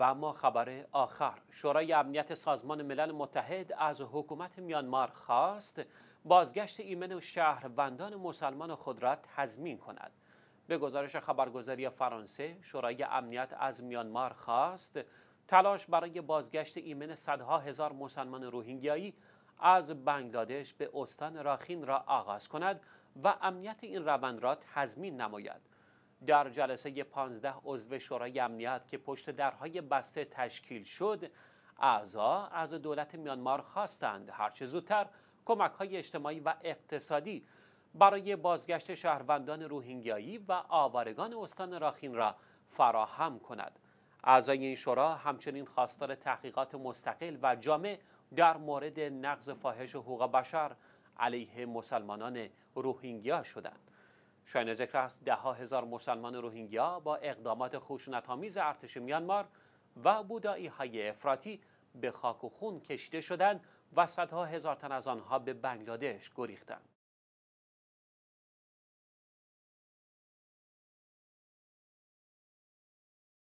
و ما خبر آخر شورای امنیت سازمان ملل متحد از حکومت میانمار خواست بازگشت ایمن شهروندان مسلمان خود را تضمین کند به گزارش خبرگزاری فرانسه شورای امنیت از میانمار خواست تلاش برای بازگشت ایمن صدها هزار مسلمان روهینگیایی از بنگلادش به استان راخین را آغاز کند و امنیت این روند را تضمین نماید در جلسه 15 عضو شورای امنیت که پشت درهای بسته تشکیل شد اعضا از دولت میانمار خواستند هرچه زودتر کمک های اجتماعی و اقتصادی برای بازگشت شهروندان روهینگیایی و آوارگان استان راخین را فراهم کند اعضای این شورا همچنین خواستار تحقیقات مستقل و جامع در مورد نقض فاحش حقوق بشر علیه مسلمانان روهینگیا شدند شاین ذکر است ها هزار مسلمان روهینگیا با اقدامات خشونتآمیز ارتش میانمار و بودایی های افراطی به خاک و خون کشیده شدند و صدها هزار تن از آنها به بنگلادش گریختند